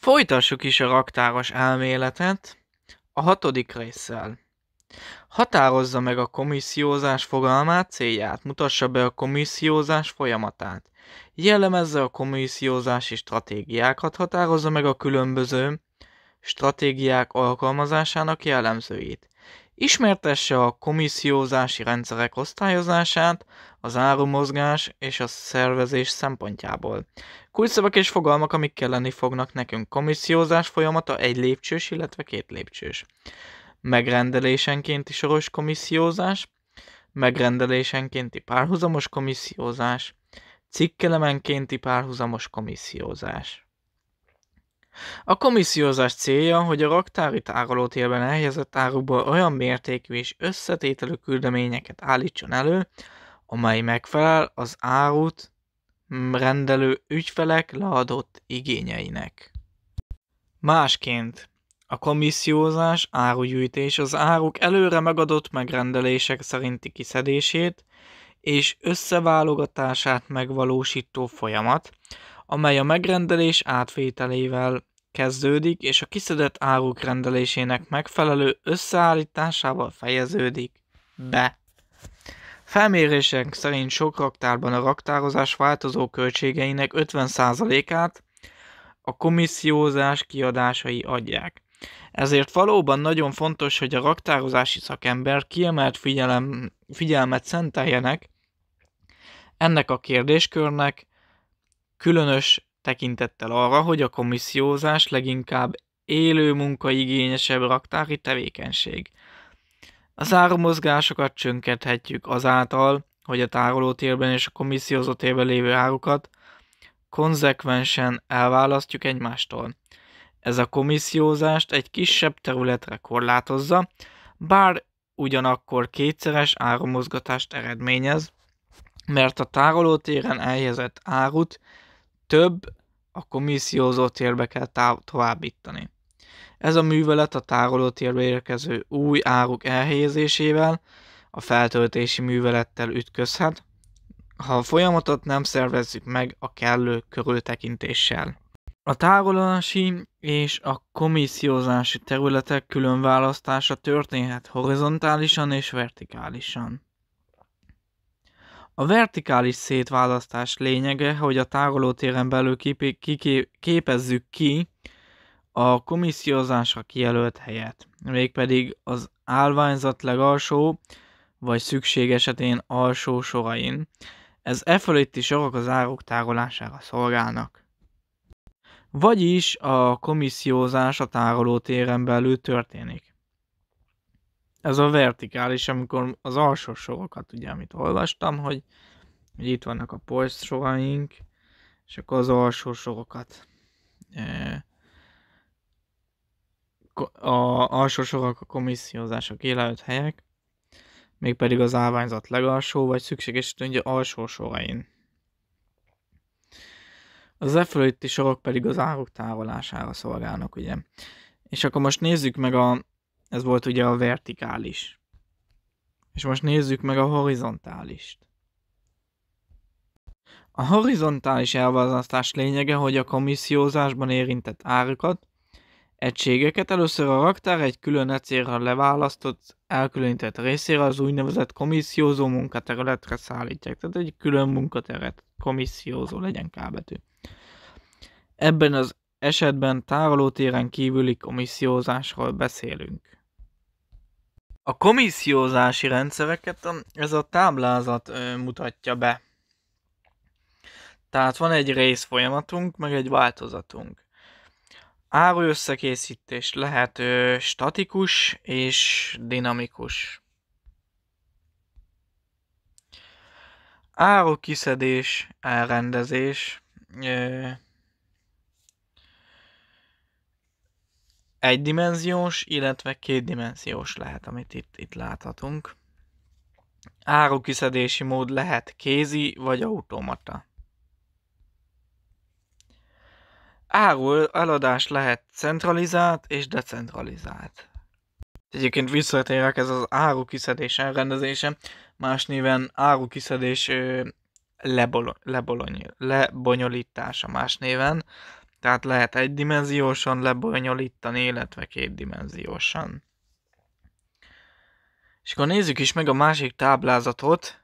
Folytassuk is a raktáros elméletet a hatodik résszel. Határozza meg a komissziózás fogalmát, célját, mutassa be a komissziózás folyamatát. Jellemezze a komissziózási stratégiákat, határozza meg a különböző stratégiák alkalmazásának jellemzőit. Ismertesse a komissziózási rendszerek osztályozását az árumozgás és a szervezés szempontjából. Kulcsszavak és fogalmak, amik kelleni fognak nekünk. Komissziózás folyamata egy lépcsős, illetve két lépcsős. Megrendelésenkénti soros komissziózás, megrendelésenkénti párhuzamos komissziózás, cikkelemenkénti párhuzamos komissziózás. A komissziózás célja, hogy a raktári tárolótérben elhelyezett árukból olyan mértékű és összetételű küldeményeket állítson elő, amely megfelel az árut rendelő ügyfelek leadott igényeinek. Másként a komissziózás árugyűjtés az áruk előre megadott megrendelések szerinti kiszedését és összeválogatását megvalósító folyamat, amely a megrendelés átvételével kezdődik, és a kiszedett áruk rendelésének megfelelő összeállításával fejeződik be. Felmérések szerint sok raktárban a raktározás változó költségeinek 50%-át a komissziózás kiadásai adják. Ezért valóban nagyon fontos, hogy a raktározási szakember kiemelt figyelem, figyelmet szenteljenek ennek a kérdéskörnek, különös tekintettel arra, hogy a komissiózás leginkább élő munkaigényesebb raktári tevékenység. A áramozgásokat csönkethetjük azáltal, hogy a tárolótérben és a komissiózótérben lévő árukat konzekvensen elválasztjuk egymástól. Ez a komissiózást egy kisebb területre korlátozza, bár ugyanakkor kétszeres áramozgatást eredményez, mert a tárolótéren elhelyezett árut több, akkor missziózó térbe kell továbbítani. Ez a művelet a térbe érkező új áruk elhelyezésével, a feltöltési művelettel ütközhet, ha a folyamatot nem szervezzük meg a kellő körültekintéssel. A tárolási és a komissziózási területek különválasztása történhet horizontálisan és vertikálisan. A vertikális szétválasztás lényege, hogy a téren belül kipi, kiké- képezzük ki a komissziózásra kijelölt helyet, mégpedig az állványzat legalsó vagy szükség esetén alsó sorain. Ez e fölötti sorok az árok tárolására szolgálnak. Vagyis a komissziózás a téren belül történik ez a vertikális, amikor az alsó sorokat, ugye, amit olvastam, hogy, hogy itt vannak a polsz soraink, és akkor az alsó sorokat e, a alsó sorok a komissziózások élelőtt helyek, mégpedig az állványzat legalsó, vagy szükséges ugye alsó sorain. Az e fölötti sorok pedig az áruk tárolására szolgálnak, ugye. És akkor most nézzük meg a, ez volt ugye a vertikális. És most nézzük meg a horizontális. A horizontális elválasztás lényege, hogy a komissiózásban érintett árakat, egységeket először a raktár egy külön ecérre leválasztott, elkülönített részére az úgynevezett komissiózó munkaterületre szállítják. Tehát egy külön munkateret, komissziózó legyen kábetű. Ebben az esetben tárolótéren kívüli komissiózásról beszélünk. A komissziózási rendszereket um, ez a táblázat mutatja be. Tehát van egy részfolyamatunk, meg egy változatunk. Áru összekészítés lehet ö, statikus és dinamikus. Áru kiszedés, elrendezés. Ö, egydimenziós, illetve kétdimenziós lehet, amit itt, itt láthatunk. Árukiszedési mód lehet kézi vagy automata. Áru eladás lehet centralizált és decentralizált. Egyébként visszatérek ez az árukiszedés elrendezése, más néven árukiszedés lebolo- lebonyolítása más néven. Tehát lehet egydimenziósan lebonyolítani, illetve kétdimenziósan. És akkor nézzük is meg a másik táblázatot.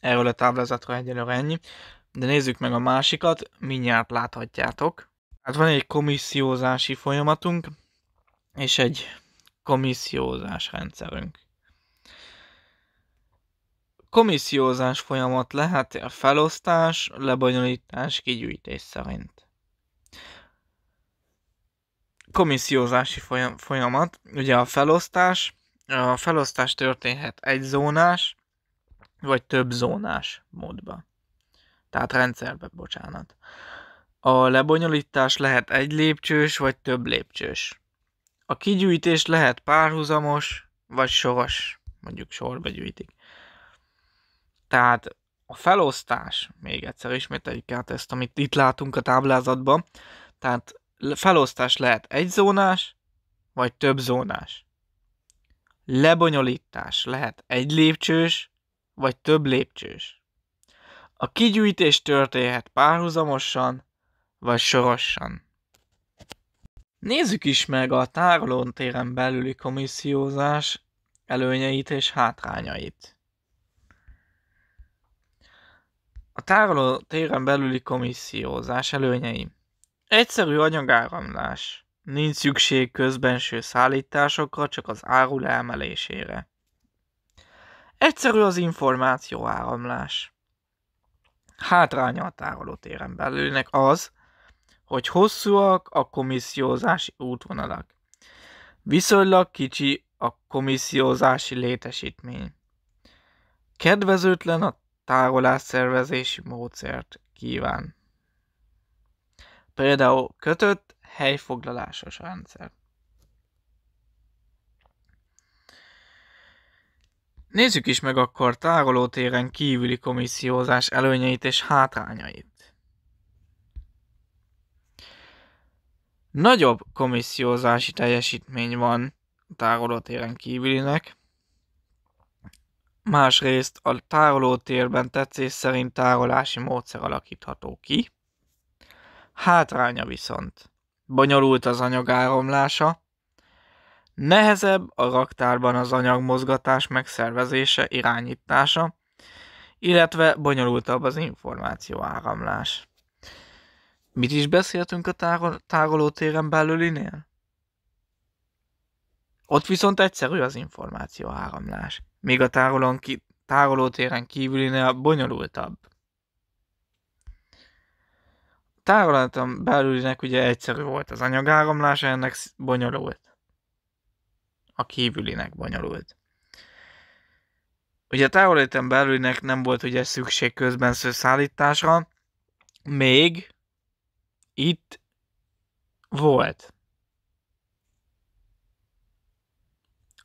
Erről a táblázatról egyelőre ennyi. De nézzük meg a másikat, mindjárt láthatjátok. Hát van egy komissziózási folyamatunk, és egy komissziózás rendszerünk. Komissziózás folyamat lehet a felosztás, lebonyolítás, kigyűjtés szerint komissziózási folyam, folyamat, ugye a felosztás, a felosztás történhet egy zónás, vagy több zónás módban. Tehát rendszerbe, bocsánat. A lebonyolítás lehet egy lépcsős, vagy több lépcsős. A kigyűjtés lehet párhuzamos, vagy soros, mondjuk sorba gyűjtik. Tehát a felosztás, még egyszer ismételjük át ezt, amit itt látunk a táblázatban, tehát felosztás lehet egy zónás, vagy több zónás. Lebonyolítás lehet egy lépcsős, vagy több lépcsős. A kigyűjtés történhet párhuzamosan, vagy sorosan. Nézzük is meg a tárolón téren belüli komissziózás előnyeit és hátrányait. A tároló téren belüli komissziózás előnyei. Egyszerű anyagáramlás. Nincs szükség közbenső szállításokra, csak az áru leemelésére. Egyszerű az információ áramlás. Hátránya a tárolótéren belülnek az, hogy hosszúak a komissziózási útvonalak. Viszonylag kicsi a komissziózási létesítmény. Kedvezőtlen a tárolás szervezési módszert kíván például kötött helyfoglalásos rendszer. Nézzük is meg akkor tárolótéren kívüli komissziózás előnyeit és hátrányait. Nagyobb komissziózási teljesítmény van a tárolótéren kívülinek. Másrészt a tárolótérben tetszés szerint tárolási módszer alakítható ki. Hátránya viszont. Bonyolult az anyag áramlása, nehezebb a raktárban az anyag mozgatás megszervezése, irányítása, illetve bonyolultabb az információ áramlás. Mit is beszéltünk a tárol- tárolótéren belülinél? Ott viszont egyszerű az információ áramlás, míg a tárolón ki- tárolótéren kívülinél bonyolultabb távolatom belülnek ugye egyszerű volt az anyagáramlása, ennek bonyolult. A kívülinek bonyolult. Ugye a távolítem belülnek nem volt ugye szükség közben szállításra, még itt volt.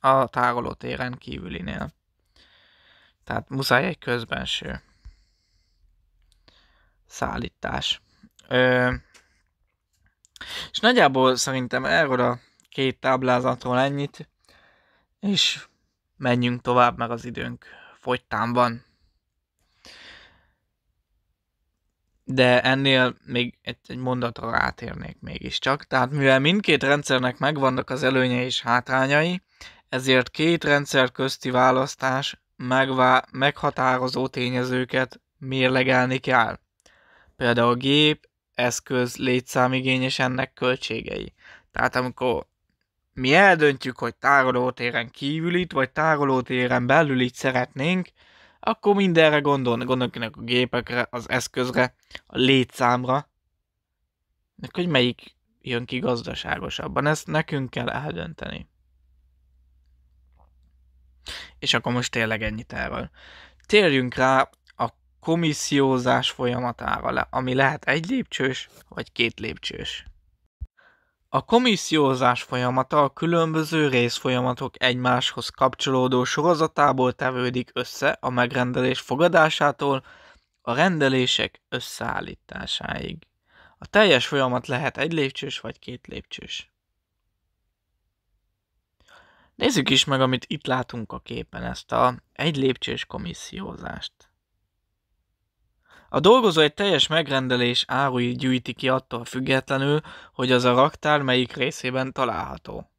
A tárolótéren kívülinél. Tehát muszáj egy közbenső szállítás. Ö, és nagyjából szerintem erről a két táblázatról ennyit, és menjünk tovább, meg az időnk fogytán van. De ennél még egy, egy mondatra átérnék mégiscsak. Tehát mivel mindkét rendszernek megvannak az előnyei és hátrányai, ezért két rendszer közti választás megvá- meghatározó tényezőket mérlegelni kell. Például a gép eszköz létszámigényes ennek költségei. Tehát amikor mi eldöntjük, hogy tárolótéren itt, vagy tárolótéren belül itt szeretnénk, akkor mindenre gondolnak, gondolkinek a gépekre, az eszközre, a létszámra, hogy melyik jön ki gazdaságosabban. Ezt nekünk kell eldönteni. És akkor most tényleg ennyit erről. Térjünk rá komissziózás folyamatával, ami lehet egy lépcsős vagy két lépcsős. A komissziózás folyamata a különböző részfolyamatok egymáshoz kapcsolódó sorozatából tevődik össze a megrendelés fogadásától a rendelések összeállításáig. A teljes folyamat lehet egy lépcsős vagy két lépcsős. Nézzük is meg, amit itt látunk a képen, ezt a egy lépcsős komissziózást. A dolgozó egy teljes megrendelés árui gyűjti ki attól függetlenül, hogy az a raktár melyik részében található.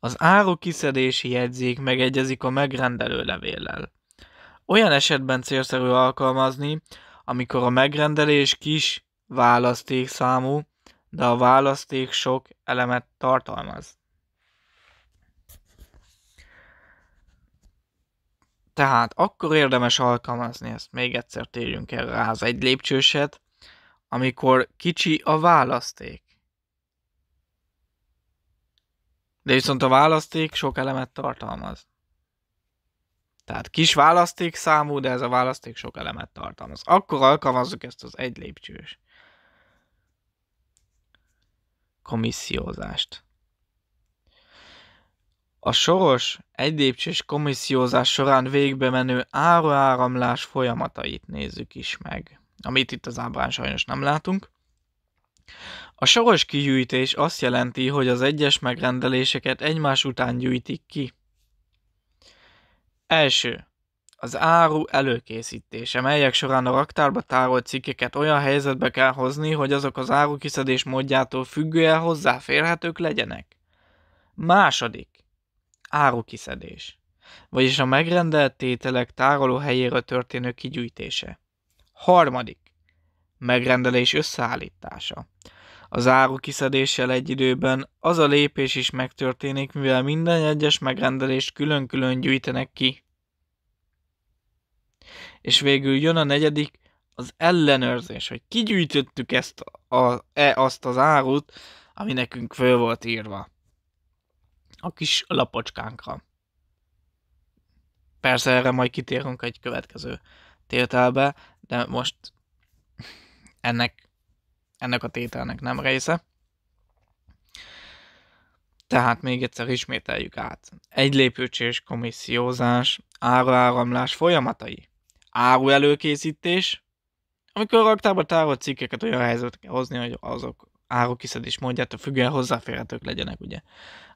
Az áru kiszedési jegyzék megegyezik a megrendelő levéllel. Olyan esetben célszerű alkalmazni, amikor a megrendelés kis választék számú, de a választék sok elemet tartalmaz. Tehát akkor érdemes alkalmazni, ezt még egyszer térjünk el rá az egy lépcsőset, amikor kicsi a választék. De viszont a választék sok elemet tartalmaz. Tehát kis választék számú, de ez a választék sok elemet tartalmaz. Akkor alkalmazzuk ezt az egy lépcsős komissziózást. A soros, egylépcsés komissziózás során végbe menő áruáramlás folyamatait nézzük is meg, amit itt az ábrán sajnos nem látunk. A soros kigyűjtés azt jelenti, hogy az egyes megrendeléseket egymás után gyűjtik ki. Első. Az áru előkészítése, melyek során a raktárba tárolt cikkeket olyan helyzetbe kell hozni, hogy azok az áru kiszedés módjától függően hozzáférhetők legyenek. Második árukiszedés, vagyis a megrendelt tételek tárolóhelyére történő kigyűjtése. Harmadik, megrendelés összeállítása. Az árukiszedéssel egy időben az a lépés is megtörténik, mivel minden egyes megrendelést külön-külön gyűjtenek ki. És végül jön a negyedik, az ellenőrzés, hogy kigyűjtöttük ezt a, e, azt az árut, ami nekünk föl volt írva a kis lapocskánkra. Persze erre majd kitérünk egy következő tételbe, de most ennek, ennek a tételnek nem része. Tehát még egyszer ismételjük át. Egy lépőcsés komissziózás, áruáramlás folyamatai, áru előkészítés, amikor raktárba tárolt cikkeket olyan helyzetre hozni, hogy azok módját a függően hozzáférhetők legyenek, ugye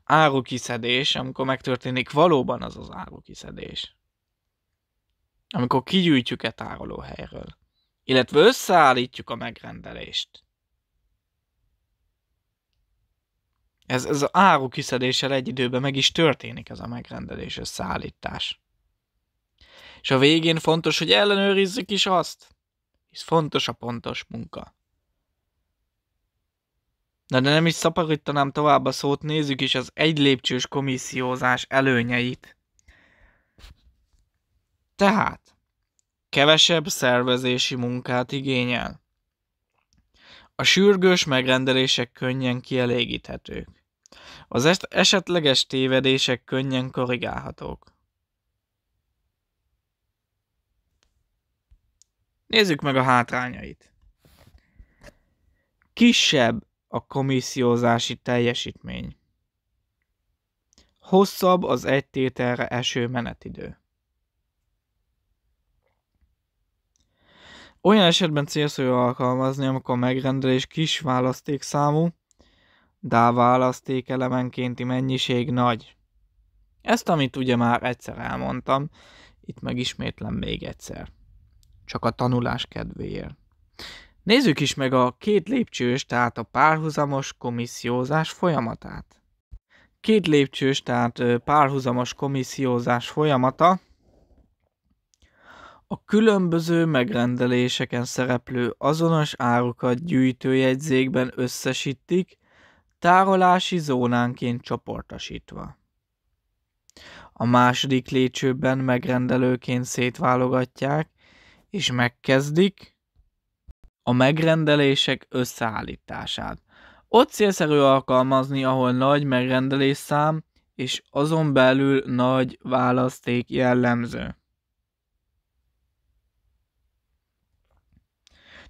árukiszedés, amikor megtörténik valóban az az árukiszedés. Amikor kigyűjtjük e tárolóhelyről, illetve összeállítjuk a megrendelést. Ez, ez az árukiszedéssel egy időben meg is történik ez a megrendelés összeállítás. És a végén fontos, hogy ellenőrizzük is azt, hisz fontos a pontos munka. Na de nem is szaporítanám tovább a szót, nézzük is az egy komissziózás előnyeit. Tehát, kevesebb szervezési munkát igényel. A sürgős megrendelések könnyen kielégíthetők. Az esetleges tévedések könnyen korrigálhatók. Nézzük meg a hátrányait. Kisebb a komissziózási teljesítmény. Hosszabb az egy tételre eső menetidő. Olyan esetben célszerű alkalmazni, amikor a megrendelés kis választékszámú, de a választék elemenkénti mennyiség nagy. Ezt, amit ugye már egyszer elmondtam, itt megismétlem még egyszer. Csak a tanulás kedvéért. Nézzük is meg a két lépcsős, tehát a párhuzamos komissziózás folyamatát. Két lépcsős, tehát párhuzamos komissziózás folyamata a különböző megrendeléseken szereplő azonos árukat gyűjtőjegyzékben összesítik, tárolási zónánként csoportosítva. A második lépcsőben megrendelőként szétválogatják, és megkezdik, a megrendelések összeállítását. Ott célszerű alkalmazni, ahol nagy megrendelésszám és azon belül nagy választék jellemző.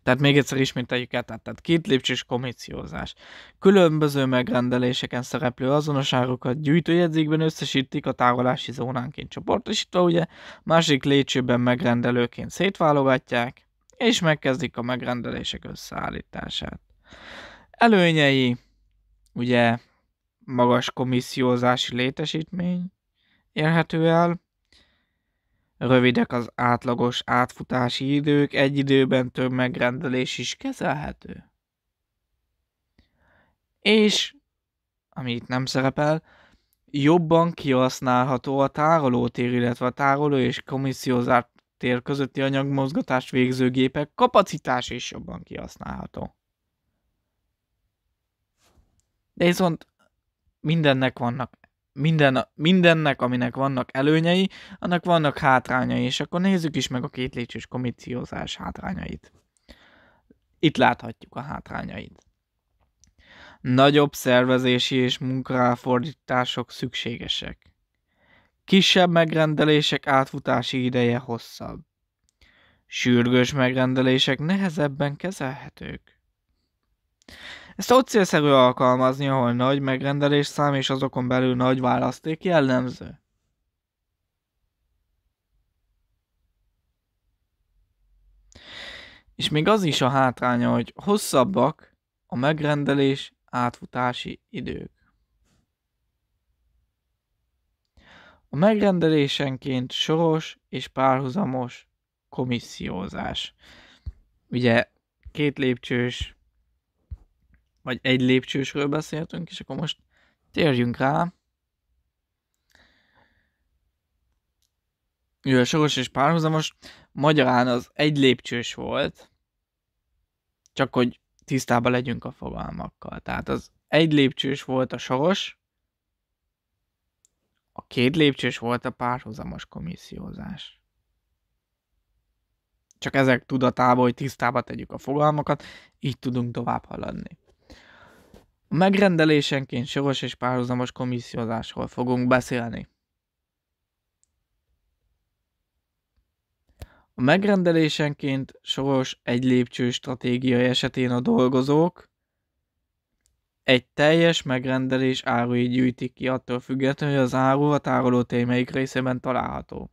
Tehát még egyszer ismételjük el, tehát, tehát két lépcsős komíciózás. Különböző megrendeléseken szereplő azonos árukat gyűjtőjegyzékben összesítik a tárolási zónánként csoportosítva, ugye, másik lépcsőben megrendelőként szétválogatják, és megkezdik a megrendelések összeállítását. Előnyei, ugye magas komissziózási létesítmény érhető el, rövidek az átlagos átfutási idők, egy időben több megrendelés is kezelhető. És, ami itt nem szerepel, jobban kihasználható a tárolótér, illetve a tároló és komissziózált tér közötti anyagmozgatást végző gépek kapacitás is jobban kihasználható. De viszont mindennek vannak minden, mindennek, aminek vannak előnyei, annak vannak hátrányai, és akkor nézzük is meg a két lépcsős komíciózás hátrányait. Itt láthatjuk a hátrányait. Nagyobb szervezési és munkaráfordítások szükségesek. Kisebb megrendelések átfutási ideje hosszabb. Sürgős megrendelések nehezebben kezelhetők. Ezt ott célszerű alkalmazni, ahol nagy megrendelés szám és azokon belül nagy választék jellemző. És még az is a hátránya, hogy hosszabbak a megrendelés átfutási idők. A megrendelésenként soros és párhuzamos komissziózás. Ugye két lépcsős, vagy egy lépcsősről beszéltünk, és akkor most térjünk rá. Ugye a soros és párhuzamos, magyarán az egy lépcsős volt, csak hogy tisztában legyünk a fogalmakkal. Tehát az egy lépcsős volt a soros, a két lépcsős volt a párhuzamos komissziózás. Csak ezek tudatában, hogy tisztába tegyük a fogalmakat, így tudunk tovább haladni. A megrendelésenként soros és párhuzamos komissziózásról fogunk beszélni. A megrendelésenként soros egy lépcső stratégiai esetén a dolgozók egy teljes megrendelés áruit gyűjtik ki attól függetlenül, hogy az áru a tároló melyik részében található.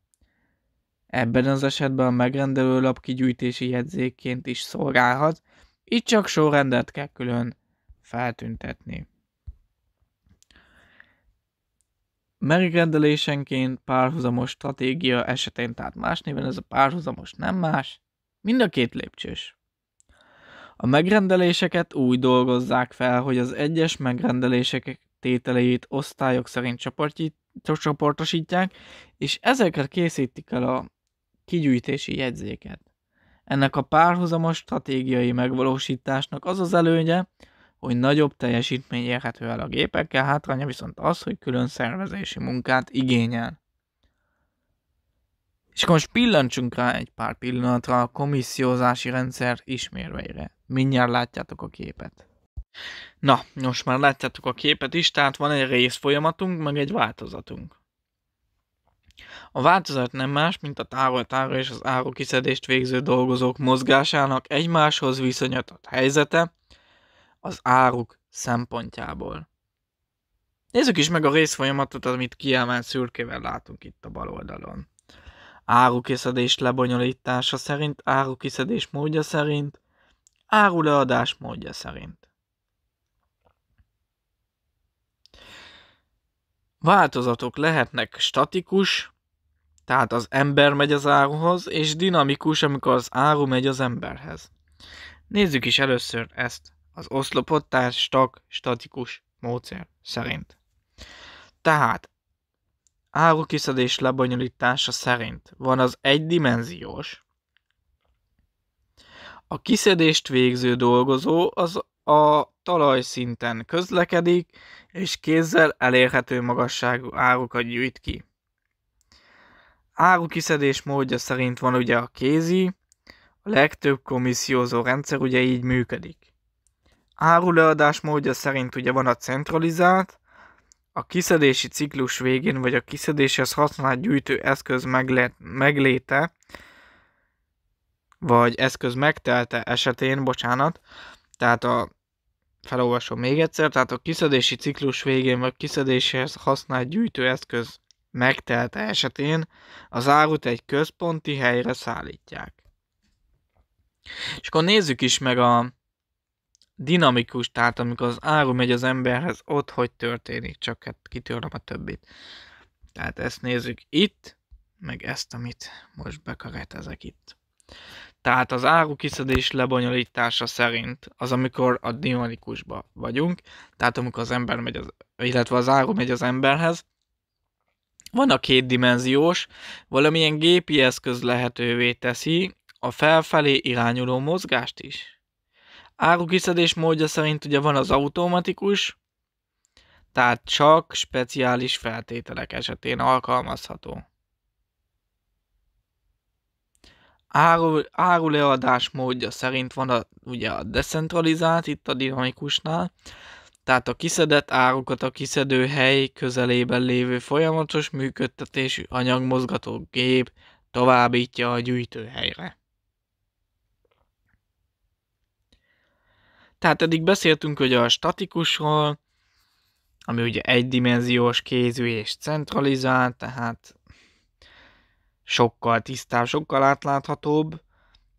Ebben az esetben a lap kigyűjtési jegyzékként is szolgálhat, így csak sorrendet kell külön feltüntetni. Megrendelésenként párhuzamos stratégia esetén, tehát más néven ez a párhuzamos nem más, mind a két lépcsős. A megrendeléseket úgy dolgozzák fel, hogy az egyes megrendelések tételeit osztályok szerint csoportosítják, és ezekre készítik el a kigyűjtési jegyzéket. Ennek a párhuzamos stratégiai megvalósításnak az az előnye, hogy nagyobb teljesítmény érhető el a gépekkel, hátránya viszont az, hogy külön szervezési munkát igényel. És akkor most pillancsunk rá egy pár pillanatra a komissziózási rendszer ismérveire. Mindjárt látjátok a képet. Na, most már látjátok a képet is, tehát van egy részfolyamatunk, meg egy változatunk. A változat nem más, mint a ára és az árukiszedést végző dolgozók mozgásának egymáshoz viszonyatott helyzete az áruk szempontjából. Nézzük is meg a részfolyamatot, amit kiemelt szürkével látunk itt a bal oldalon árukiszedés lebonyolítása szerint, árukiszedés módja szerint, áruleadás módja szerint. Változatok lehetnek statikus, tehát az ember megy az áruhoz, és dinamikus, amikor az áru megy az emberhez. Nézzük is először ezt az oszlopot, tehát stak, statikus módszer szerint. Tehát árukiszedés lebonyolítása szerint van az egydimenziós, a kiszedést végző dolgozó az a talajszinten közlekedik, és kézzel elérhető magasságú árukat gyűjt ki. Árukiszedés módja szerint van ugye a kézi, a legtöbb komissziózó rendszer ugye így működik. Áruleadás módja szerint ugye van a centralizált, a kiszedési ciklus végén, vagy a kiszedéshez használt gyűjtő eszköz megle- megléte, vagy eszköz megtelte esetén, bocsánat, tehát a felolvasom még egyszer, tehát a kiszedési ciklus végén vagy kiszedéshez használt gyűjtő eszköz megtelte esetén az árut egy központi helyre szállítják. És akkor nézzük is meg a dinamikus, tehát amikor az áru megy az emberhez, ott hogy történik, csak hát kitörlöm a többit. Tehát ezt nézzük itt, meg ezt, amit most ezek itt. Tehát az áru kiszedés lebonyolítása szerint az, amikor a dinamikusba vagyunk, tehát amikor az ember megy, az, illetve az áru megy az emberhez, van a kétdimenziós, valamilyen gépi eszköz lehetővé teszi a felfelé irányuló mozgást is. Árukiszedés módja szerint ugye van az automatikus, tehát csak speciális feltételek esetén alkalmazható. Áru, áruleadás módja szerint van a, ugye a decentralizált, itt a dinamikusnál, tehát a kiszedett árukat a kiszedő hely közelében lévő folyamatos működtetésű anyagmozgató gép továbbítja a gyűjtőhelyre. Tehát eddig beszéltünk hogy a statikusról, ami ugye egydimenziós kézű és centralizált, tehát sokkal tisztább, sokkal átláthatóbb,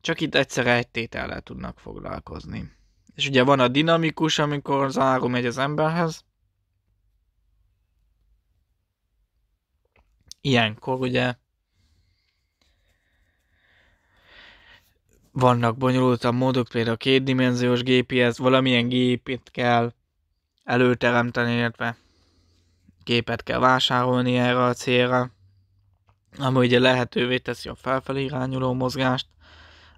csak itt egyszerre egy tétellel tudnak foglalkozni. És ugye van a dinamikus, amikor az áru megy az emberhez. Ilyenkor ugye vannak bonyolultabb módok, például kétdimenziós GPS, valamilyen gépét kell előteremteni, illetve gépet kell vásárolni erre a célra, ami ugye lehetővé teszi a felfelé irányuló mozgást,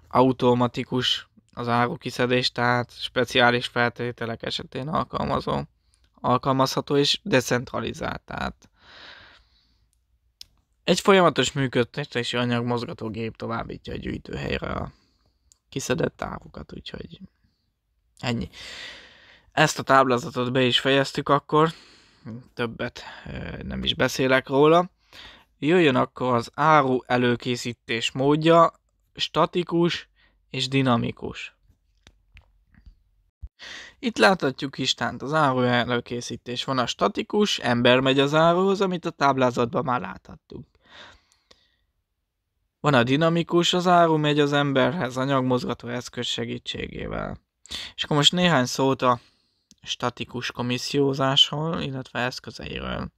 automatikus az árukiszedés, tehát speciális feltételek esetén alkalmazó, alkalmazható és decentralizált, tehát egy folyamatos működtetési anyag mozgatógép továbbítja a gyűjtőhelyre a kiszedett távokat, úgyhogy ennyi. Ezt a táblázatot be is fejeztük akkor, többet nem is beszélek róla. Jöjjön akkor az áru előkészítés módja, statikus és dinamikus. Itt láthatjuk Istánt, az áru előkészítés van a statikus, ember megy az áruhoz, amit a táblázatban már láthattuk. Van a dinamikus, az áru megy az emberhez anyagmozgató eszköz segítségével. És akkor most néhány szót a statikus komissziózásról, illetve eszközeiről.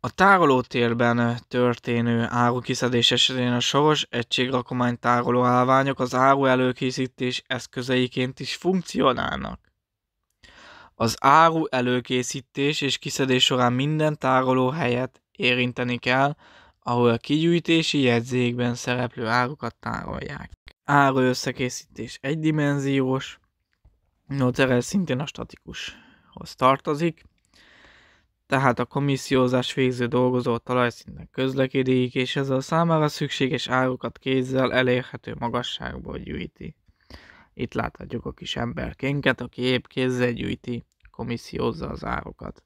A tárolótérben történő árukiszedés esetén a soros egységrakomány tároló állványok az áru előkészítés eszközeiként is funkcionálnak. Az áru előkészítés és kiszedés során minden tároló helyet érinteni kell, ahol a kigyűjtési jegyzékben szereplő árukat tárolják. Áru összekészítés egydimenziós, noteres szintén a statikushoz tartozik, tehát a komissiózás végző dolgozó talajszinten közlekedik, és ez a számára szükséges árukat kézzel elérhető magasságból gyűjti. Itt láthatjuk a kis emberkénket, aki épp kézzel gyűjti, komissiózza az árukat.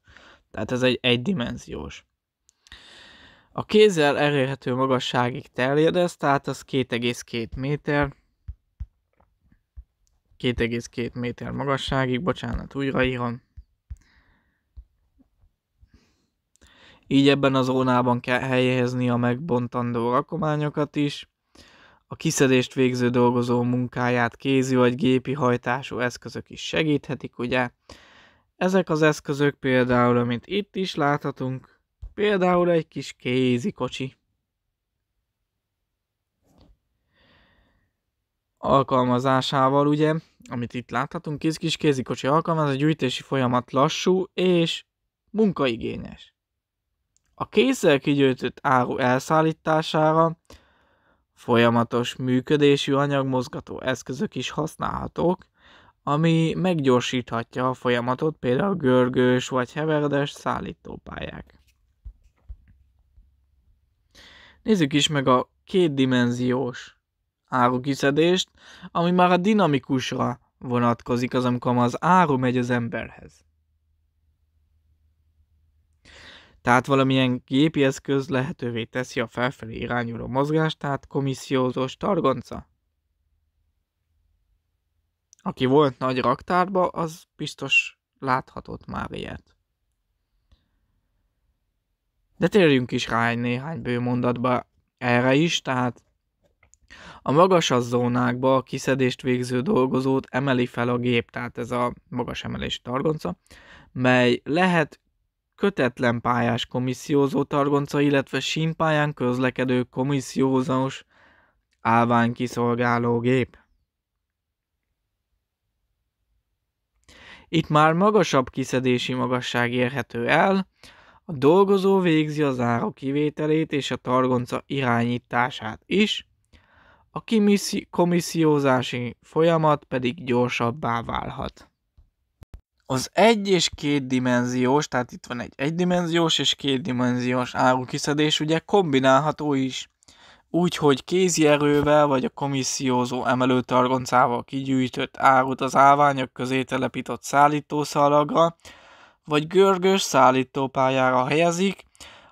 Tehát ez egy egydimenziós. A kézzel elérhető magasságig terjedez, tehát az 2,2 méter. 2,2 méter magasságig, bocsánat, újraírom. Így ebben a zónában kell helyezni a megbontandó rakományokat is. A kiszedést végző dolgozó munkáját kézi vagy gépi hajtású eszközök is segíthetik, ugye? Ezek az eszközök például, amit itt is láthatunk, Például egy kis kézi kocsi alkalmazásával, ugye, amit itt láthatunk, kéz kis kocsi alkalmaz, a gyűjtési folyamat lassú és munkaigényes. A kézzel kigyűjtött áru elszállítására folyamatos működésű anyagmozgató eszközök is használhatók, ami meggyorsíthatja a folyamatot, például görgős vagy heverdes szállítópályák. Nézzük is meg a kétdimenziós árukiszedést, ami már a dinamikusra vonatkozik az, amikor az áru megy az emberhez. Tehát valamilyen gépi eszköz lehetővé teszi a felfelé irányuló mozgást, tehát komissziózós targonca. Aki volt nagy raktárba, az biztos láthatott már ilyet. De térjünk is rá egy néhány bő mondatba erre is, tehát a magasabb zónákba a kiszedést végző dolgozót emeli fel a gép, tehát ez a magas emelési targonca, mely lehet kötetlen pályás komissziózó targonca, illetve sínpályán közlekedő komissziózós állványkiszolgáló gép. Itt már magasabb kiszedési magasság érhető el, a dolgozó végzi az ára kivételét és a targonca irányítását is, a komissziózási folyamat pedig gyorsabbá válhat. Az egy és kétdimenziós, tehát itt van egy egydimenziós és kétdimenziós árukiszedés, ugye kombinálható is. úgyhogy kézi erővel vagy a komissziózó emelőtargoncával kigyűjtött árut az állványok közé telepított szállítószalagra, vagy görgős szállítópályára helyezik,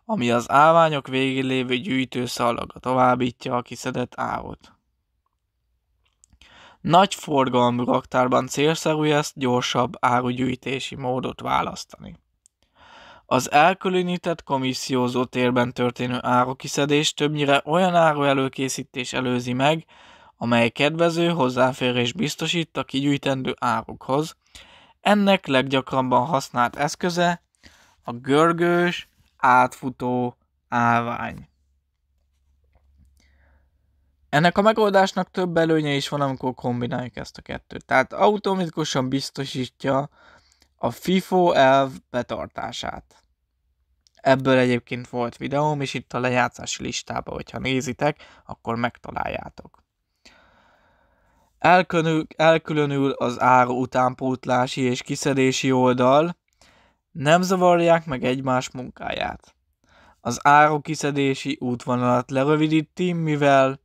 ami az állványok végén lévő gyűjtőszalagra továbbítja a kiszedett árut. Nagy forgalmú raktárban célszerű ezt gyorsabb árugyűjtési módot választani. Az elkülönített komissziózó térben történő árukiszedés többnyire olyan áru előkészítés előzi meg, amely kedvező hozzáférés biztosít a kigyűjtendő árukhoz, ennek leggyakrabban használt eszköze a görgős, átfutó állvány. Ennek a megoldásnak több előnye is van, amikor kombináljuk ezt a kettőt. Tehát automatikusan biztosítja a FIFO elv betartását. Ebből egyébként volt videóm, és itt a lejátszási listában, hogyha nézitek, akkor megtaláljátok. Elkönül, elkülönül az áru utánpótlási és kiszedési oldal, nem zavarják meg egymás munkáját. Az áru kiszedési útvonalat lerövidíti, mivel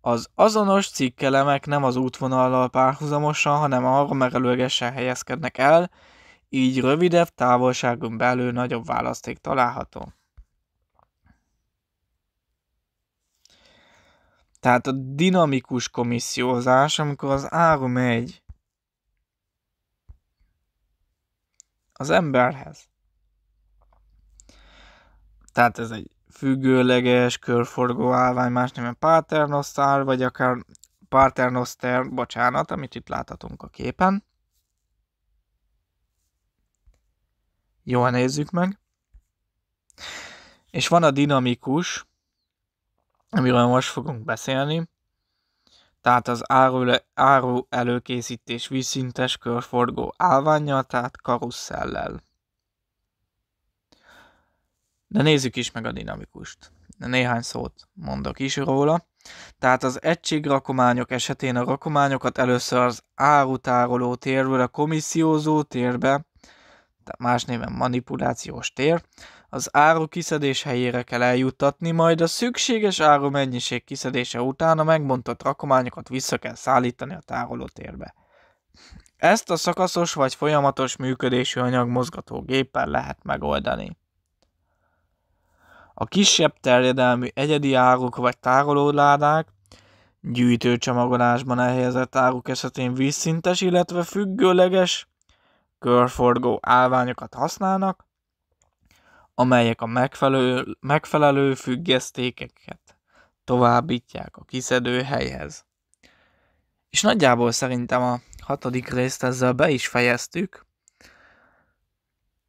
az azonos cikkelemek nem az útvonallal párhuzamosan, hanem arra merelőgesen helyezkednek el, így rövidebb távolságon belül nagyobb választék található. Tehát a dinamikus komissiózás, amikor az áru megy az emberhez. Tehát ez egy függőleges, körforgó állvány, más néven paternosztár, vagy akár Paternoster, bocsánat, amit itt láthatunk a képen. Jól nézzük meg. És van a dinamikus, amiről most fogunk beszélni. Tehát az áru, áru előkészítés vízszintes körforgó állványjal, tehát karusszellel. De nézzük is meg a dinamikust. Néhány szót mondok is róla. Tehát az egységrakományok esetén a rakományokat először az árutároló térből a komissziózó térbe, tehát más néven manipulációs tér, az áru kiszedés helyére kell eljuttatni, majd a szükséges áru mennyiség kiszedése után a megbontott rakományokat vissza kell szállítani a tárolótérbe. Ezt a szakaszos vagy folyamatos működésű géppel lehet megoldani. A kisebb terjedelmű egyedi áruk vagy tárolóládák gyűjtőcsomagolásban elhelyezett áruk esetén vízszintes, illetve függőleges körforgó állványokat használnak, amelyek a megfelelő, megfelelő függesztékeket továbbítják a kiszedő helyhez. És nagyjából szerintem a hatodik részt ezzel be is fejeztük,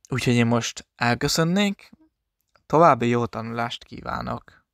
úgyhogy én most elköszönnék, további jó tanulást kívánok!